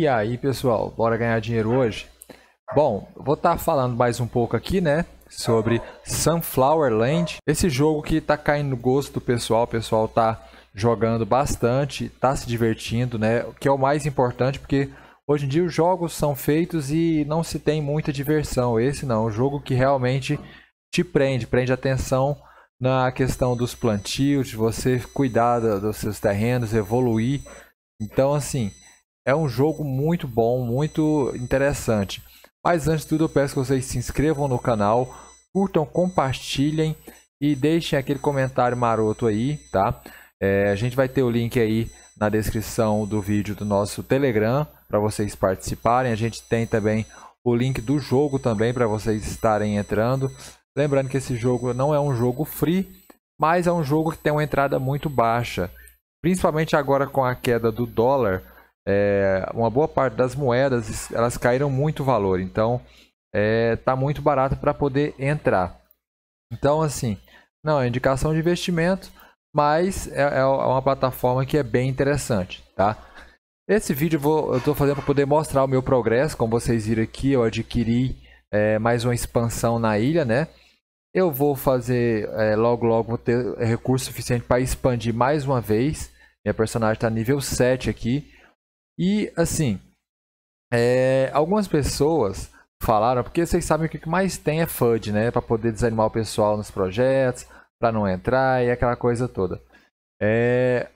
E aí, pessoal, bora ganhar dinheiro hoje? Bom, vou estar tá falando mais um pouco aqui, né, sobre Sunflower Land. Esse jogo que tá caindo no gosto do pessoal, o pessoal tá jogando bastante, tá se divertindo, né, que é o mais importante, porque hoje em dia os jogos são feitos e não se tem muita diversão. Esse não, é um jogo que realmente te prende, prende atenção na questão dos plantios, de você cuidar dos seus terrenos, evoluir. Então, assim, é um jogo muito bom, muito interessante. Mas antes de tudo, eu peço que vocês se inscrevam no canal, curtam, compartilhem e deixem aquele comentário maroto aí, tá? É, a gente vai ter o link aí na descrição do vídeo do nosso Telegram para vocês participarem. A gente tem também o link do jogo também para vocês estarem entrando. Lembrando que esse jogo não é um jogo free, mas é um jogo que tem uma entrada muito baixa. Principalmente agora com a queda do dólar, é, uma boa parte das moedas elas caíram muito valor, então é, tá muito barato para poder entrar. Então assim, não é indicação de investimento, mas é, é, uma plataforma que é bem interessante, tá? Esse vídeo eu, vou, eu tô fazendo para poder mostrar o meu progresso, como vocês viram aqui, eu adquiri é, mais uma expansão na ilha, né? Eu vou fazer é, logo logo vou ter recurso suficiente para expandir mais uma vez. Minha personagem está nível 7 aqui. E assim, é, algumas pessoas falaram, porque vocês sabem que o que mais tem é FUD, né? Para poder desanimar o pessoal nos projetos, para não entrar e aquela coisa toda. É,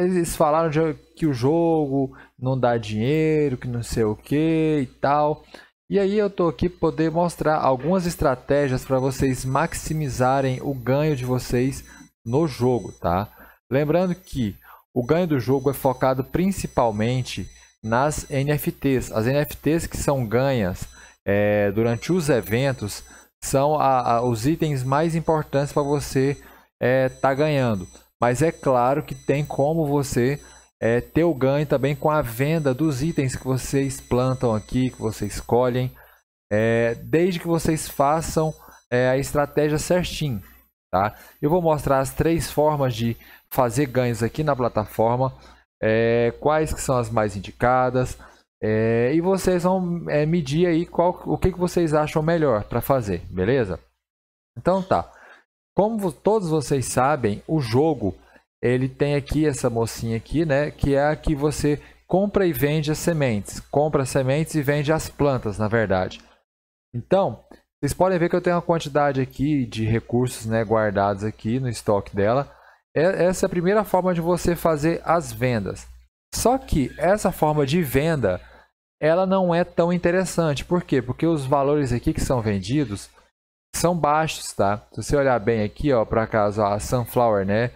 eles falaram de, que o jogo não dá dinheiro, que não sei o que e tal. E aí eu tô aqui poder mostrar algumas estratégias para vocês maximizarem o ganho de vocês no jogo, tá? Lembrando que o ganho do jogo é focado principalmente nas NFTs. As NFTs que são ganhas é, durante os eventos são a, a, os itens mais importantes para você estar é, tá ganhando. Mas é claro que tem como você é, ter o ganho também com a venda dos itens que vocês plantam aqui, que vocês escolhem, é, desde que vocês façam é, a estratégia certinho. Tá? Eu vou mostrar as três formas de fazer ganhos aqui na plataforma, é, quais que são as mais indicadas, é, e vocês vão é, medir aí qual, o que, que vocês acham melhor para fazer, beleza? Então tá. Como todos vocês sabem, o jogo ele tem aqui essa mocinha aqui, né? Que é a que você compra e vende as sementes. Compra as sementes e vende as plantas, na verdade. Então, vocês podem ver que eu tenho uma quantidade aqui de recursos né, guardados aqui no estoque dela. É, essa é a primeira forma de você fazer as vendas. Só que essa forma de venda, ela não é tão interessante. Por quê? Porque os valores aqui que são vendidos são baixos, tá? Se você olhar bem aqui, ó, para caso a sunflower, né,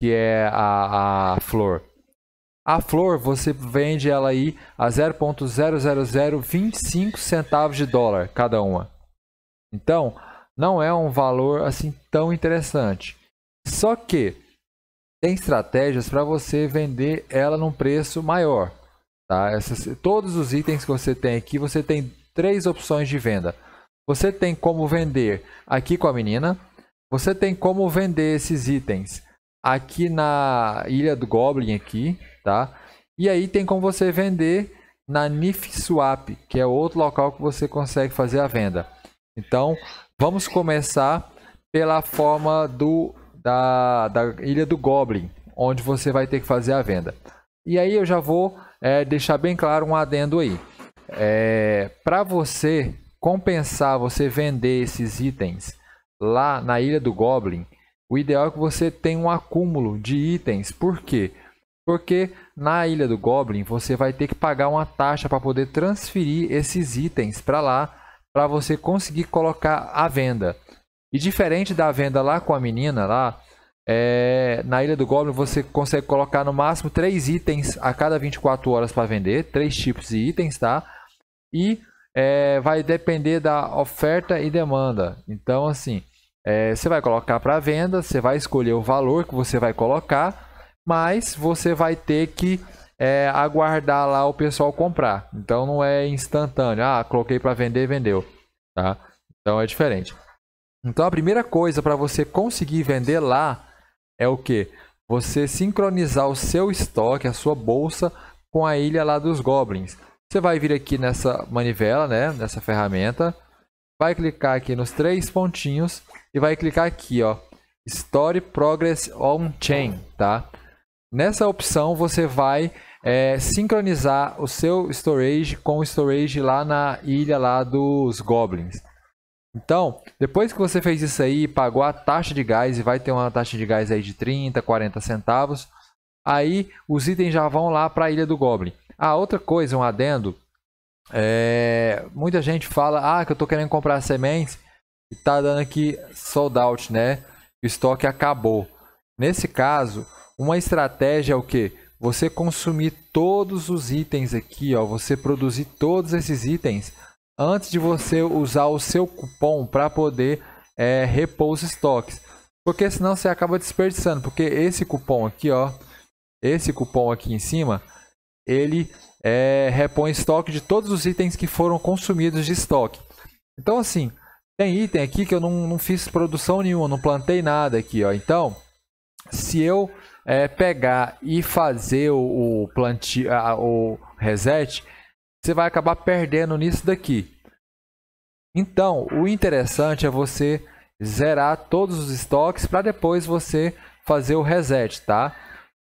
que é a, a flor. A flor você vende ela aí a 0.00025 centavos de dólar cada uma. Então, não é um valor assim tão interessante. Só que tem estratégias para você vender ela num preço maior. Tá? Essas, todos os itens que você tem aqui, você tem três opções de venda. Você tem como vender aqui com a menina. Você tem como vender esses itens aqui na Ilha do Goblin aqui, tá? E aí tem como você vender na Nif Swap, que é outro local que você consegue fazer a venda. Então, vamos começar pela forma do da, da Ilha do Goblin, onde você vai ter que fazer a venda. E aí eu já vou é, deixar bem claro um adendo aí. É, Para você compensar, você vender esses itens lá na Ilha do Goblin, o ideal é que você tenha um acúmulo de itens. Por quê? Porque na Ilha do Goblin você vai ter que pagar uma taxa para poder transferir esses itens para lá, para você conseguir colocar à venda. E diferente da venda lá com a menina lá, é, na Ilha do Goblin você consegue colocar no máximo 3 itens a cada 24 horas para vender, três tipos de itens, tá? E é, vai depender da oferta e demanda. Então, assim, é, você vai colocar para venda, você vai escolher o valor que você vai colocar, mas você vai ter que é, aguardar lá o pessoal comprar. Então, não é instantâneo. Ah, coloquei para vender, vendeu, tá? Então é diferente. Então a primeira coisa para você conseguir vender lá é o que? Você sincronizar o seu estoque, a sua bolsa com a ilha lá dos goblins. Você vai vir aqui nessa manivela, né, nessa ferramenta, vai clicar aqui nos três pontinhos e vai clicar aqui, ó, Story Progress on Chain, tá? Nessa opção você vai é, sincronizar o seu storage com o storage lá na ilha lá dos goblins. Então, depois que você fez isso aí, pagou a taxa de gás e vai ter uma taxa de gás aí de 30, 40 centavos, aí os itens já vão lá para a Ilha do Goblin. Ah, outra coisa, um adendo, é, muita gente fala, ah, que eu estou querendo comprar sementes e tá dando aqui sold out, né? O estoque acabou. Nesse caso, uma estratégia é o quê? Você consumir todos os itens aqui, ó, você produzir todos esses itens antes de você usar o seu cupom para poder é, repor os estoques. Porque senão você acaba desperdiçando. Porque esse cupom aqui, ó, esse cupom aqui em cima, ele é, repõe estoque de todos os itens que foram consumidos de estoque. Então assim, tem item aqui que eu não, não fiz produção nenhuma, não plantei nada aqui, ó. Então, se eu é, pegar e fazer o, o, a, o reset, você vai acabar perdendo nisso daqui. Então, o interessante é você zerar todos os estoques para depois você fazer o reset, tá?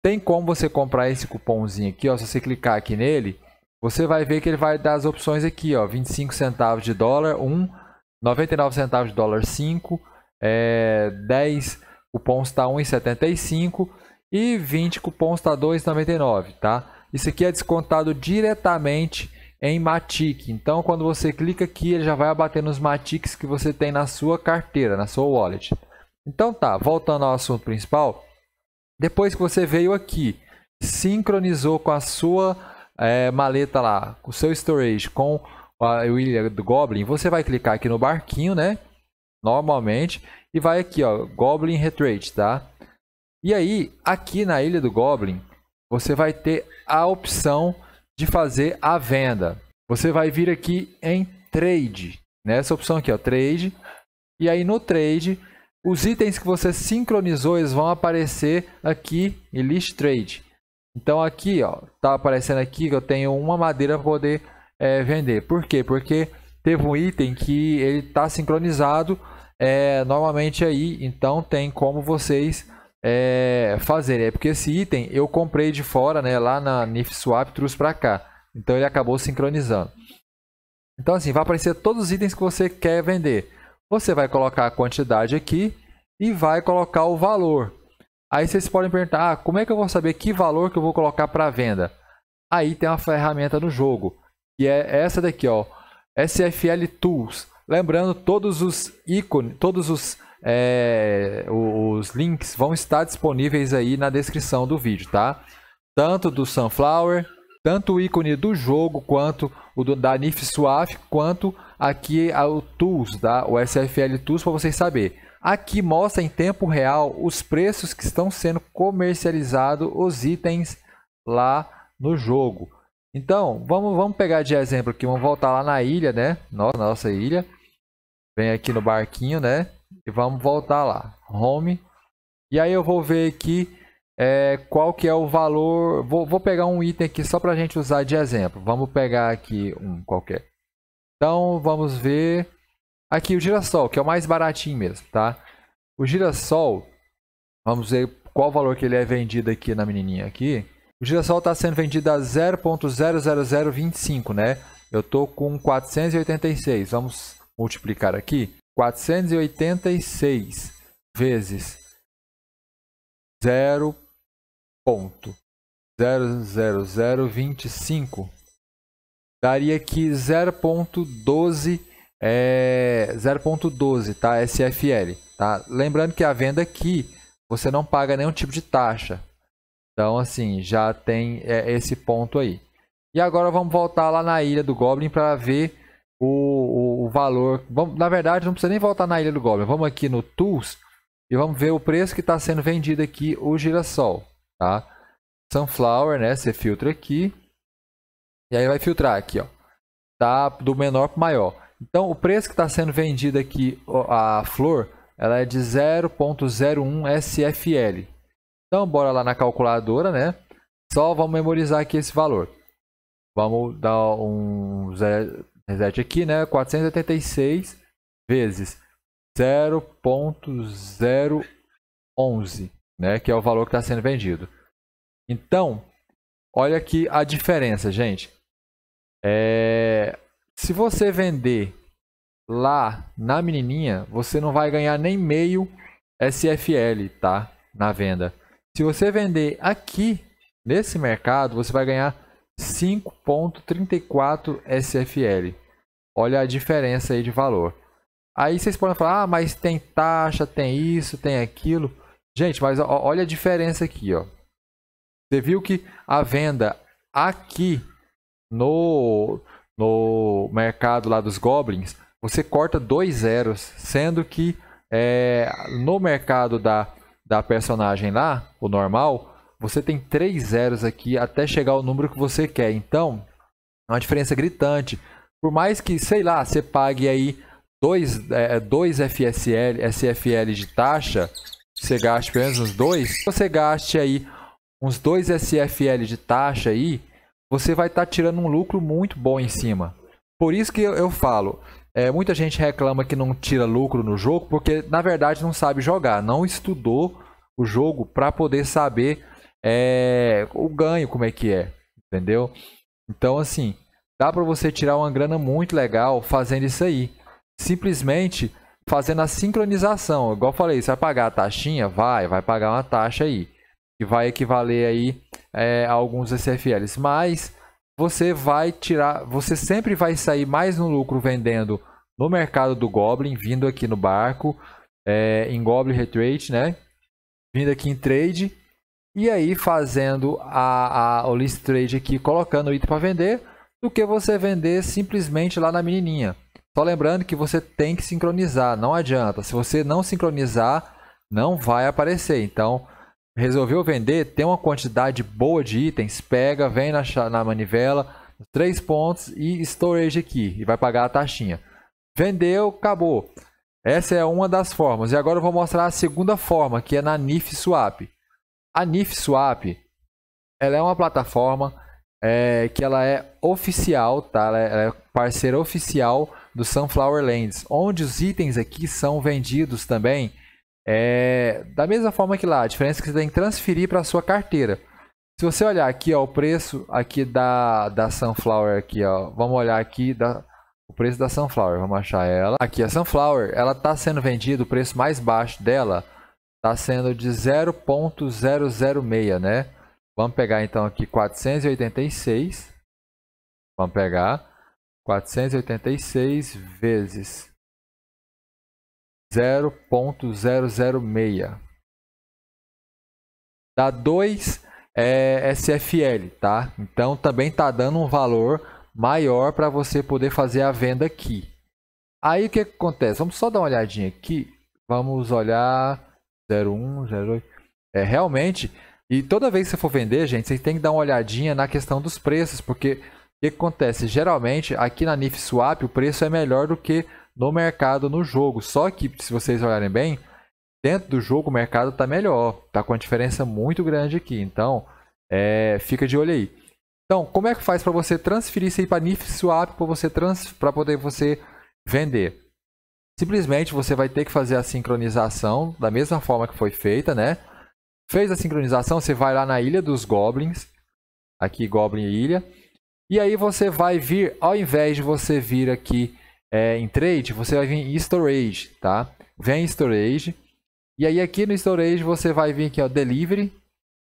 Tem como você comprar esse cupomzinho aqui, ó, se você clicar aqui nele, você vai ver que ele vai dar as opções aqui, ó, 25 centavos de dólar 1, 99 centavos de dólar 5, é, 10 cupons está 1,75 e 20 cupons está 2,99, tá? Isso aqui é descontado diretamente em Matic. Então, quando você clica aqui, ele já vai abater nos Matics que você tem na sua carteira, na sua wallet. Então tá, voltando ao assunto principal, depois que você veio aqui, sincronizou com a sua é, maleta lá, com o seu storage, com a Ilha do Goblin, você vai clicar aqui no barquinho, né? Normalmente, e vai aqui, ó, Goblin retreat, tá? E aí, aqui na Ilha do Goblin, você vai ter a opção de fazer a venda. Você vai vir aqui em Trade, nessa né? opção aqui, ó, Trade. E aí no Trade, os itens que você sincronizou, eles vão aparecer aqui em List Trade. Então aqui, ó, tá aparecendo aqui que eu tenho uma madeira para poder é, vender. Por quê? Porque teve um item que ele tá sincronizado é, normalmente aí, então tem como vocês é, É porque esse item eu comprei de fora, né, lá na NIF Swap, trouxe para cá. Então ele acabou sincronizando. Então assim, vai aparecer todos os itens que você quer vender. Você vai colocar a quantidade aqui e vai colocar o valor. Aí vocês podem perguntar, ah, como é que eu vou saber que valor que eu vou colocar para venda? Aí tem uma ferramenta no jogo, que é essa daqui, ó, SFL Tools. Lembrando, todos os ícones, todos os é, os links vão estar disponíveis aí na descrição do vídeo, tá? Tanto do Sunflower, tanto o ícone do jogo, quanto o do, da NIF Swap, quanto aqui o Tools, tá? o SFL Tools, para vocês saberem. Aqui mostra em tempo real os preços que estão sendo comercializados os itens lá no jogo. Então, vamos, vamos pegar de exemplo aqui, vamos voltar lá na ilha, né? Nossa, nossa ilha. Vem aqui no barquinho, né? E vamos voltar lá. Home. E aí eu vou ver aqui é, qual que é o valor. Vou, vou pegar um item aqui só para a gente usar de exemplo. Vamos pegar aqui um qualquer. Então vamos ver. Aqui o girassol, que é o mais baratinho mesmo, tá? O girassol, vamos ver qual o valor que ele é vendido aqui na menininha aqui. O girassol está sendo vendido a 0.00025, né? Eu tô com 486. Vamos multiplicar aqui. 486 vezes 0.00025 daria aqui 0.12 é 0.12, tá? SFL, tá? Lembrando que a venda aqui você não paga nenhum tipo de taxa. Então, assim, já tem é, esse ponto aí. E agora vamos voltar lá na ilha do Goblin para ver o, o, o valor. Vamos, na verdade, não precisa nem voltar na Ilha do Goblin. Vamos aqui no Tools e vamos ver o preço que está sendo vendido aqui o girassol. Tá? Sunflower, né? Você filtra aqui. E aí vai filtrar aqui, ó. Tá do menor para maior. Então, o preço que está sendo vendido aqui, a flor, ela é de 0.01 SFL. Então, bora lá na calculadora, né? Só vamos memorizar aqui esse valor. Vamos dar um 0, Reset aqui, né? 486 vezes 0.011, né? Que é o valor que está sendo vendido. Então, olha aqui a diferença, gente. É... Se você vender lá na menininha, você não vai ganhar nem meio SFL, tá? Na venda. Se você vender aqui, nesse mercado, você vai ganhar 5.34 SFL. Olha a diferença aí de valor. Aí vocês podem falar, ah, mas tem taxa, tem isso, tem aquilo. Gente, mas olha a diferença aqui, ó. Você viu que a venda aqui no, no mercado lá dos Goblins, você corta dois zeros, sendo que é, no mercado da, da personagem lá, o normal, você tem três zeros aqui até chegar ao número que você quer. Então, é uma diferença gritante. Por mais que, sei lá, você pague aí 2 é, dois FSL, SFL de taxa, você gaste pelo menos uns dois, você gaste aí uns dois SFL de taxa aí, você vai estar tá tirando um lucro muito bom em cima. Por isso que eu, eu falo, é, muita gente reclama que não tira lucro no jogo, porque na verdade não sabe jogar, não estudou o jogo para poder saber é, o ganho, como é que é, entendeu? Então, assim, dá para você tirar uma grana muito legal fazendo isso aí. Simplesmente fazendo a sincronização. Igual eu falei, você vai pagar a taxinha? Vai, vai pagar uma taxa aí. Que vai equivaler aí é, a alguns SFLs. Mas você vai tirar, você sempre vai sair mais no lucro vendendo no mercado do Goblin, vindo aqui no barco, é, em Goblin Retreat né? Vindo aqui em trade e aí fazendo a, a, o list trade aqui, colocando o item para vender, do que você vender simplesmente lá na menininha. Só lembrando que você tem que sincronizar, não adianta. Se você não sincronizar, não vai aparecer. Então, resolveu vender, tem uma quantidade boa de itens, pega, vem na, na manivela, três pontos e storage aqui, e vai pagar a taxinha. Vendeu, acabou. Essa é uma das formas. E agora eu vou mostrar a segunda forma, que é na NIF Swap. A NifSwap, ela é uma plataforma é, que ela é oficial, tá? É, ela é parceira oficial do Sunflower Lands, onde os itens aqui são vendidos também é, da mesma forma que lá. A diferença é que você tem que transferir para a sua carteira. Se você olhar aqui, ó, o preço aqui da, da Sunflower aqui, ó, vamos olhar aqui da, o preço da Sunflower, vamos achar ela. Aqui a Sunflower, ela está sendo vendida, o preço mais baixo dela está sendo de 0.006, né? Vamos pegar então aqui 486. Vamos pegar 486 vezes 0.006. Dá 2 é, SFL, tá? Então também tá dando um valor maior para você poder fazer a venda aqui. Aí o que acontece? Vamos só dar uma olhadinha aqui. Vamos olhar 01, 08. É, realmente. E toda vez que você for vender, gente, você tem que dar uma olhadinha na questão dos preços, porque o que acontece? Geralmente, aqui na NIF Swap, o preço é melhor do que no mercado, no jogo. Só que, se vocês olharem bem, dentro do jogo o mercado está melhor. Está com a diferença muito grande aqui. Então, é, fica de olho aí. Então, como é que faz para você transferir isso aí para NIF Swap, para você, trans... poder você vender? Simplesmente você vai ter que fazer a sincronização da mesma forma que foi feita, né? Fez a sincronização, você vai lá na Ilha dos Goblins. Aqui, Goblin Ilha. E aí você vai vir, ao invés de você vir aqui é, em Trade, você vai vir em Storage, tá? Vem em Storage. E aí aqui no Storage você vai vir aqui, ó, Delivery.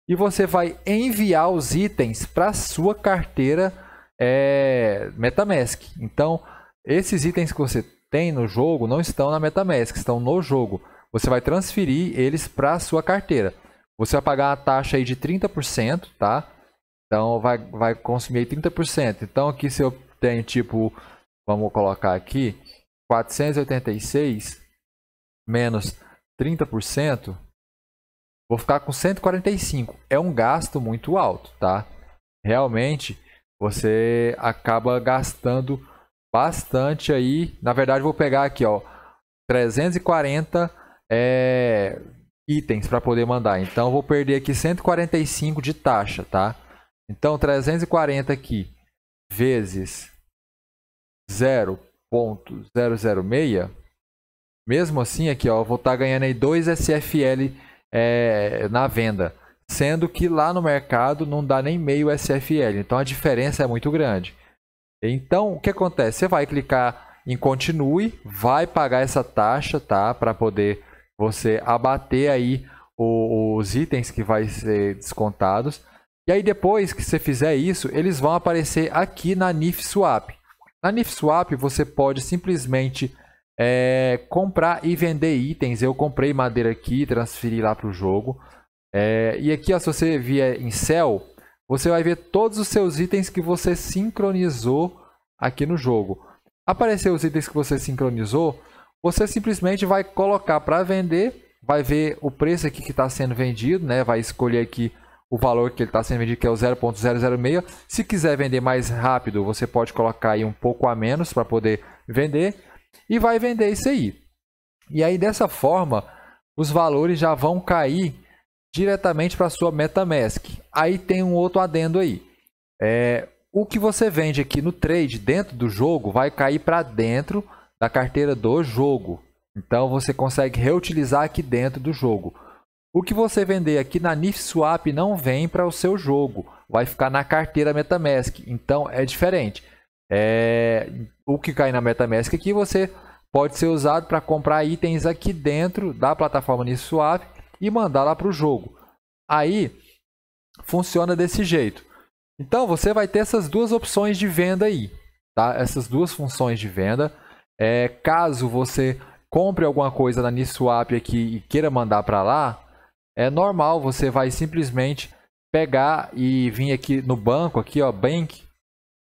E você vai enviar os itens para sua carteira é, MetaMask. Então, esses itens que você tem no jogo não estão na MetaMask, estão no jogo. Você vai transferir eles para sua carteira. Você vai pagar a taxa aí de 30%, tá? Então vai, vai consumir 30%. Então aqui se eu tenho tipo, vamos colocar aqui, 486 menos 30%, vou ficar com 145. É um gasto muito alto, tá? Realmente você acaba gastando bastante aí. Na verdade, vou pegar aqui, ó, 340 é, itens para poder mandar. Então, vou perder aqui 145 de taxa, tá? Então, 340 aqui vezes 0.006, mesmo assim aqui, ó, vou estar tá ganhando aí 2 SFL é, na venda. Sendo que lá no mercado não dá nem meio SFL. Então, a diferença é muito grande. Então, o que acontece? Você vai clicar em continue, vai pagar essa taxa, tá? Para poder você abater aí os itens que vai ser descontados. E aí depois que você fizer isso, eles vão aparecer aqui na NIF Swap. Na NIF Swap você pode simplesmente é, comprar e vender itens. Eu comprei madeira aqui, transferi lá para o jogo. É, e aqui ó, se você vier em Sell, você vai ver todos os seus itens que você sincronizou aqui no jogo. Aparecer os itens que você sincronizou, você simplesmente vai colocar para vender, vai ver o preço aqui que está sendo vendido, né? vai escolher aqui o valor que ele está sendo vendido, que é o 0.006. Se quiser vender mais rápido, você pode colocar aí um pouco a menos para poder vender e vai vender isso aí. E aí dessa forma, os valores já vão cair diretamente para sua MetaMask. Aí tem um outro adendo aí. É, o que você vende aqui no trade dentro do jogo vai cair para dentro da carteira do jogo. Então você consegue reutilizar aqui dentro do jogo. O que você vender aqui na NIF Swap não vem para o seu jogo, vai ficar na carteira MetaMask. Então é diferente. É... O que cai na MetaMask aqui você pode ser usado para comprar itens aqui dentro da plataforma NIF Swap e mandar lá para o jogo. Aí funciona desse jeito. Então você vai ter essas duas opções de venda aí, tá? Essas duas funções de venda. É, caso você compre alguma coisa na Niswap aqui e queira mandar para lá, é normal, você vai simplesmente pegar e vir aqui no banco aqui, ó, bank,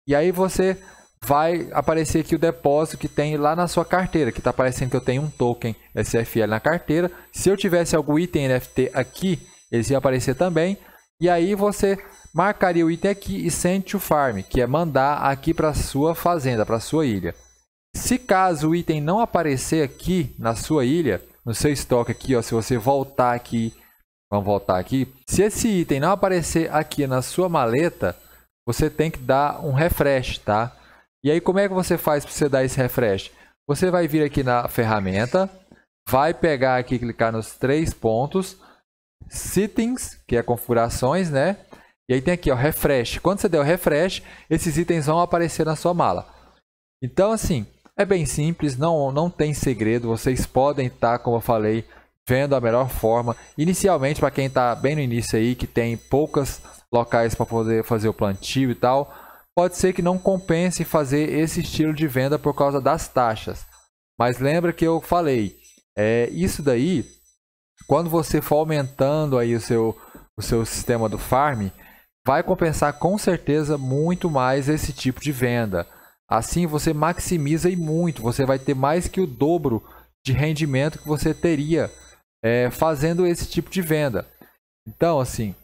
e aí você vai aparecer aqui o depósito que tem lá na sua carteira, que está aparecendo que eu tenho um token SFL na carteira. Se eu tivesse algum item NFT aqui, ele ia aparecer também. E aí você marcaria o item aqui e send to farm, que é mandar aqui para a sua fazenda, para a sua ilha. Se caso o item não aparecer aqui na sua ilha, no seu estoque aqui, ó, se você voltar aqui, vamos voltar aqui, se esse item não aparecer aqui na sua maleta, você tem que dar um refresh, tá? E aí, como é que você faz para você dar esse refresh? Você vai vir aqui na ferramenta, vai pegar aqui, clicar nos três pontos, settings, que é configurações, né? E aí tem aqui, ó, refresh. Quando você der o refresh, esses itens vão aparecer na sua mala. Então, assim, é bem simples, não, não tem segredo. Vocês podem estar, tá, como eu falei, vendo a melhor forma. Inicialmente, para quem está bem no início aí, que tem poucas locais para poder fazer o plantio e tal, pode ser que não compense fazer esse estilo de venda por causa das taxas. Mas lembra que eu falei, é, isso daí, quando você for aumentando aí o seu, o seu sistema do farm, vai compensar com certeza muito mais esse tipo de venda. Assim você maximiza e muito, você vai ter mais que o dobro de rendimento que você teria é, fazendo esse tipo de venda. Então, assim,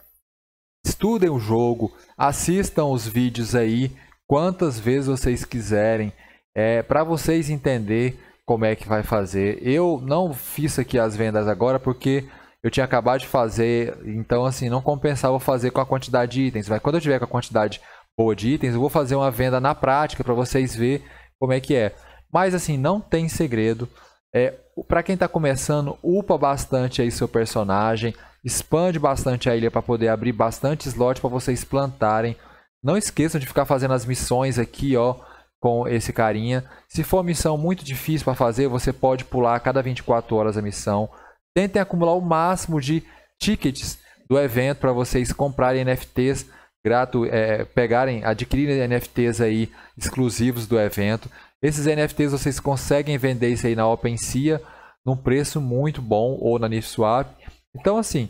estudem o jogo, assistam os vídeos aí quantas vezes vocês quiserem, é, para vocês entender como é que vai fazer. Eu não fiz aqui as vendas agora porque eu tinha acabado de fazer, então assim, não compensava fazer com a quantidade de itens. Mas quando eu tiver com a quantidade boa de itens, eu vou fazer uma venda na prática para vocês ver como é que é. Mas assim, não tem segredo. É, para quem está começando, upa bastante aí seu personagem expande bastante a ilha para poder abrir bastante slot para vocês plantarem. Não esqueçam de ficar fazendo as missões aqui, ó, com esse carinha. Se for missão muito difícil para fazer, você pode pular a cada 24 horas a missão. Tentem acumular o máximo de tickets do evento para vocês comprarem NFTs grato, é, pegarem, adquirirem NFTs aí exclusivos do evento. Esses NFTs vocês conseguem vender isso aí na OpenSea num preço muito bom ou na NiffSwap. Então, assim,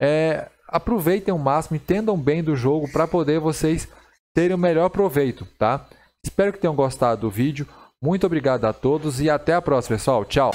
é, aproveitem o máximo, entendam bem do jogo para poder vocês terem o melhor proveito, tá? Espero que tenham gostado do vídeo. Muito obrigado a todos e até a próxima, pessoal. Tchau!